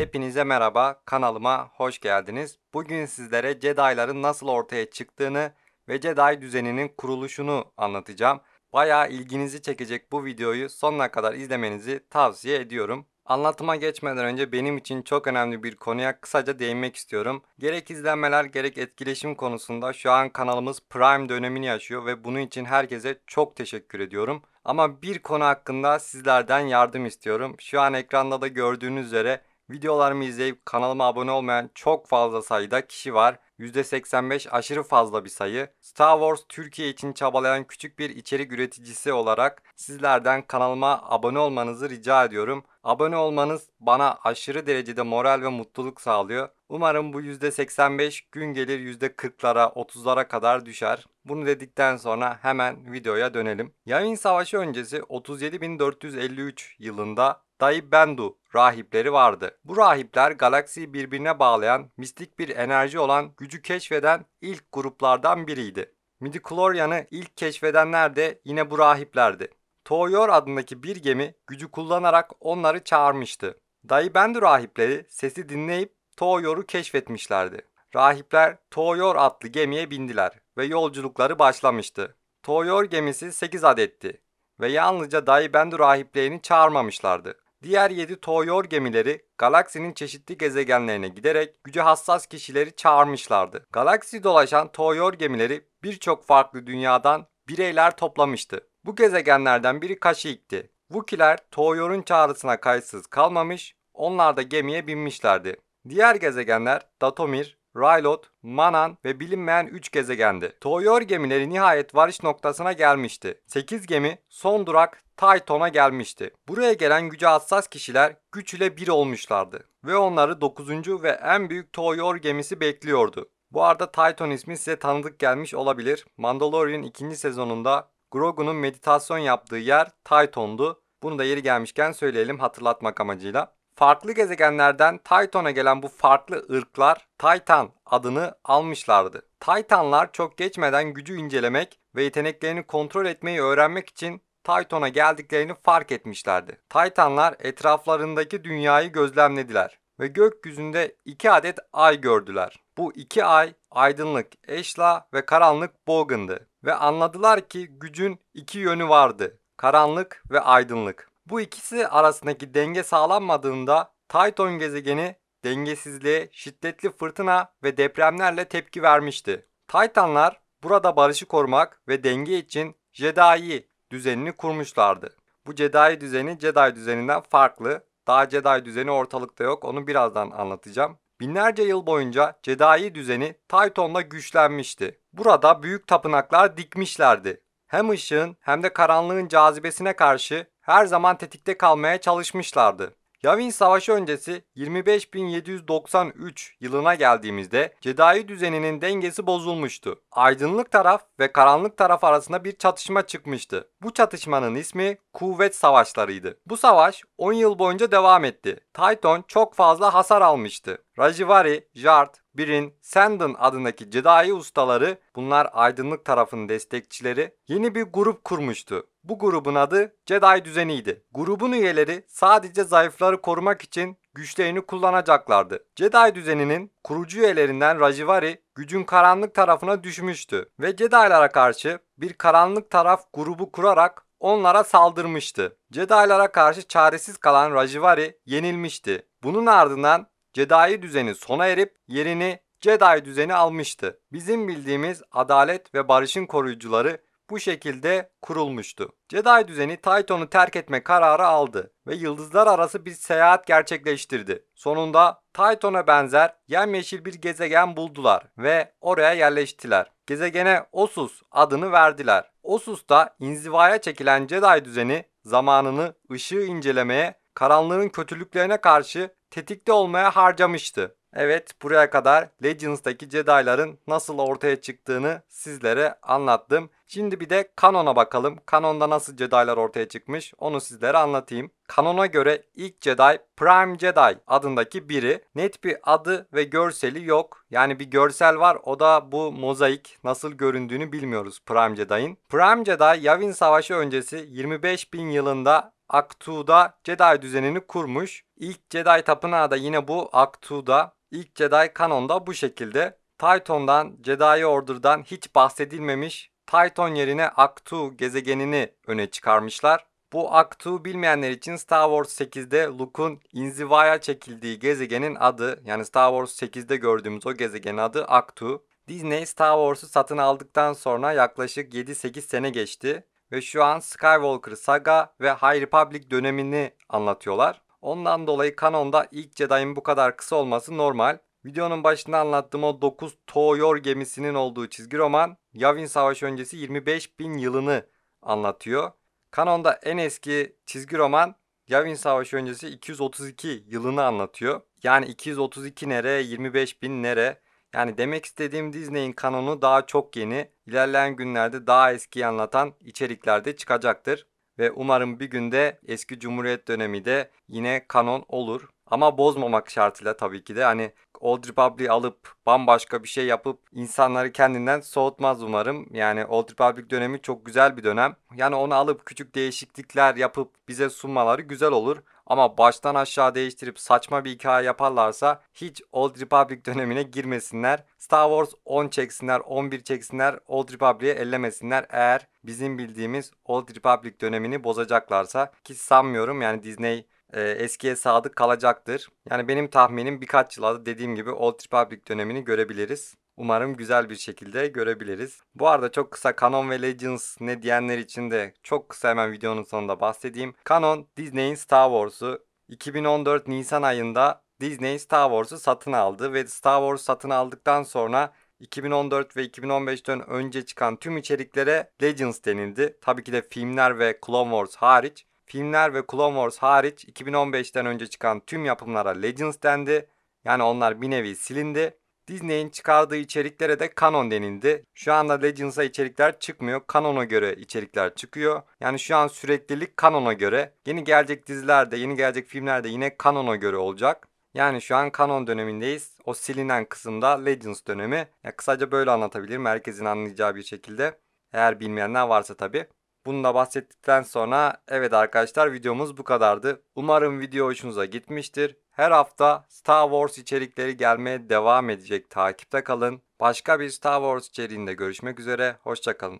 Hepinize merhaba, kanalıma hoş geldiniz. Bugün sizlere Jedi'ların nasıl ortaya çıktığını ve Jedi düzeninin kuruluşunu anlatacağım. Baya ilginizi çekecek bu videoyu sonuna kadar izlemenizi tavsiye ediyorum. Anlatıma geçmeden önce benim için çok önemli bir konuya kısaca değinmek istiyorum. Gerek izlenmeler gerek etkileşim konusunda şu an kanalımız prime dönemini yaşıyor ve bunun için herkese çok teşekkür ediyorum. Ama bir konu hakkında sizlerden yardım istiyorum. Şu an ekranda da gördüğünüz üzere Videolarımı izleyip kanalıma abone olmayan çok fazla sayıda kişi var. %85 aşırı fazla bir sayı. Star Wars Türkiye için çabalayan küçük bir içerik üreticisi olarak sizlerden kanalıma abone olmanızı rica ediyorum. Abone olmanız bana aşırı derecede moral ve mutluluk sağlıyor. Umarım bu %85 gün gelir %40'lara 30'lara kadar düşer. Bunu dedikten sonra hemen videoya dönelim. Yayın savaşı öncesi 37.453 yılında Dayı Bendu rahipleri vardı. Bu rahipler galaksiyi birbirine bağlayan mistik bir enerji olan gücü keşfeden ilk gruplardan biriydi. Midichlorian'ı ilk keşfedenler de yine bu rahiplerdi. Toyor adındaki bir gemi gücü kullanarak onları çağırmıştı. Dayı Bendu rahipleri sesi dinleyip Toyor'u keşfetmişlerdi. Rahipler Toyor adlı gemiye bindiler ve yolculukları başlamıştı. Toyor gemisi 8 adetti ve yalnızca Dai Bendu rahiplerini çağırmamışlardı. Diğer 7 Toyor gemileri galaksinin çeşitli gezegenlerine giderek güce hassas kişileri çağırmışlardı. Galaksi dolaşan Toyor gemileri birçok farklı dünyadan bireyler toplamıştı. Bu gezegenlerden biri Kashyyyk'ti. Vukiler Toyor'un çağrısına kayıtsız kalmamış, onlar da gemiye binmişlerdi. Diğer gezegenler Datomir, Rylot, Manan ve bilinmeyen 3 gezegendi. Toyor gemileri nihayet varış noktasına gelmişti. 8 gemi son durak Titan'a gelmişti. Buraya gelen güce hassas kişiler güç ile bir olmuşlardı. Ve onları 9. ve en büyük Toyor gemisi bekliyordu. Bu arada Titan ismi size tanıdık gelmiş olabilir. Mandalorian 2. sezonunda Grogu'nun meditasyon yaptığı yer Titan'du. Bunu da yeri gelmişken söyleyelim hatırlatmak amacıyla farklı gezegenlerden Titan'a gelen bu farklı ırklar Titan adını almışlardı. Titanlar çok geçmeden gücü incelemek ve yeteneklerini kontrol etmeyi öğrenmek için Titan'a geldiklerini fark etmişlerdi. Titanlar etraflarındaki dünyayı gözlemlediler ve gökyüzünde iki adet ay gördüler. Bu iki ay aydınlık Eşla ve karanlık Bogan'dı ve anladılar ki gücün iki yönü vardı. Karanlık ve aydınlık. Bu ikisi arasındaki denge sağlanmadığında Titan gezegeni dengesizliğe, şiddetli fırtına ve depremlerle tepki vermişti. Titanlar burada barışı korumak ve denge için Jedi düzenini kurmuşlardı. Bu Jedi düzeni Jedi düzeninden farklı. Daha Jedi düzeni ortalıkta yok. Onu birazdan anlatacağım. Binlerce yıl boyunca Jedi düzeni Titan'la güçlenmişti. Burada büyük tapınaklar dikmişlerdi. Hem ışığın hem de karanlığın cazibesine karşı her zaman tetikte kalmaya çalışmışlardı. Yavin Savaşı öncesi 25.793 yılına geldiğimizde Jedi düzeninin dengesi bozulmuştu. Aydınlık taraf ve karanlık taraf arasında bir çatışma çıkmıştı. Bu çatışmanın ismi Kuvvet Savaşlarıydı. Bu savaş 10 yıl boyunca devam etti Titan çok fazla hasar almıştı. Rajivari, Jart, Birin, Sandon adındaki Jedi ustaları bunlar aydınlık tarafın destekçileri yeni bir grup kurmuştu. Bu grubun adı Jedi düzeniydi. Grubun üyeleri sadece zayıfları korumak için güçlerini kullanacaklardı. Jedi düzeninin kurucu üyelerinden Rajivari gücün karanlık tarafına düşmüştü ve Jedi'lara karşı bir karanlık taraf grubu kurarak onlara saldırmıştı. Jedi'lara karşı çaresiz kalan Rajivari yenilmişti. Bunun ardından Jedi düzeni sona erip yerini Jedi düzeni almıştı. Bizim bildiğimiz adalet ve barışın koruyucuları bu şekilde kurulmuştu. Jedi düzeni Titan'ı terk etme kararı aldı ve yıldızlar arası bir seyahat gerçekleştirdi. Sonunda Titan'a benzer yemyeşil bir gezegen buldular ve oraya yerleştiler. Gezegene Osus adını verdiler. Osus'ta inzivaya çekilen Jedi düzeni zamanını ışığı incelemeye, karanlığın kötülüklerine karşı tetikte olmaya harcamıştı. Evet buraya kadar Legends'daki Jedi'ların nasıl ortaya çıktığını sizlere anlattım. Şimdi bir de kanona bakalım. Kanonda nasıl Jedi'lar ortaya çıkmış onu sizlere anlatayım. Kanona göre ilk Jedi Prime Jedi adındaki biri. Net bir adı ve görseli yok. Yani bir görsel var o da bu mozaik nasıl göründüğünü bilmiyoruz Prime Jedi'in. Prime Jedi Yavin Savaşı öncesi 25 bin yılında Aktu'da Jedi düzenini kurmuş. İlk Jedi tapınağı da yine bu Aktu'da İlk Jedi kanonda bu şekilde. Titan'dan, Jedi Order'dan hiç bahsedilmemiş, Titan yerine Aktu gezegenini öne çıkarmışlar. Bu Aktu bilmeyenler için Star Wars 8'de Luke'un inzivaya çekildiği gezegenin adı yani Star Wars 8'de gördüğümüz o gezegenin adı Aktu. Disney Star Wars'u satın aldıktan sonra yaklaşık 7-8 sene geçti ve şu an Skywalker Saga ve High Republic dönemini anlatıyorlar. Ondan dolayı kanonda ilk Jedi'nin bu kadar kısa olması normal. Videonun başında anlattığım o 9 Toyor gemisinin olduğu çizgi roman Yavin Savaşı öncesi 25 bin yılını anlatıyor. Kanonda en eski çizgi roman Yavin Savaşı öncesi 232 yılını anlatıyor. Yani 232 nere, 25 bin nere. Yani demek istediğim Disney'in kanonu daha çok yeni. İlerleyen günlerde daha eskiyi anlatan içeriklerde çıkacaktır ve umarım bir günde eski Cumhuriyet dönemi de yine kanon olur. Ama bozmamak şartıyla tabii ki de hani Old Republic alıp bambaşka bir şey yapıp insanları kendinden soğutmaz umarım. Yani Old Republic dönemi çok güzel bir dönem. Yani onu alıp küçük değişiklikler yapıp bize sunmaları güzel olur. Ama baştan aşağı değiştirip saçma bir hikaye yaparlarsa hiç Old Republic dönemine girmesinler. Star Wars 10 çeksinler, 11 çeksinler, Old Republic'e ellemesinler eğer bizim bildiğimiz Old Republic dönemini bozacaklarsa ki sanmıyorum yani Disney e, eskiye sadık kalacaktır. Yani benim tahminim birkaç yılda dediğim gibi Old Republic dönemini görebiliriz. Umarım güzel bir şekilde görebiliriz. Bu arada çok kısa Canon ve Legends ne diyenler için de çok kısa hemen videonun sonunda bahsedeyim. Canon Disney'in Star Wars'u 2014 Nisan ayında Disney Star Wars'u satın aldı ve Star Wars satın aldıktan sonra 2014 ve 2015'ten önce çıkan tüm içeriklere Legends denildi. Tabii ki de filmler ve Clone Wars hariç. Filmler ve Clone Wars hariç 2015'ten önce çıkan tüm yapımlara Legends dendi. Yani onlar bir nevi silindi. Disney'in çıkardığı içeriklere de kanon denildi. Şu anda Legends'a içerikler çıkmıyor. Kanona göre içerikler çıkıyor. Yani şu an süreklilik kanona göre. Yeni gelecek dizilerde, yeni gelecek filmlerde yine kanona göre olacak. Yani şu an kanon dönemindeyiz. O silinen kısımda Legends dönemi. Ya kısaca böyle anlatabilirim. Herkesin anlayacağı bir şekilde. Eğer bilmeyenler varsa tabii. Bunu da bahsettikten sonra evet arkadaşlar videomuz bu kadardı. Umarım video hoşunuza gitmiştir. Her hafta Star Wars içerikleri gelmeye devam edecek. Takipte kalın. Başka bir Star Wars içeriğinde görüşmek üzere. Hoşçakalın.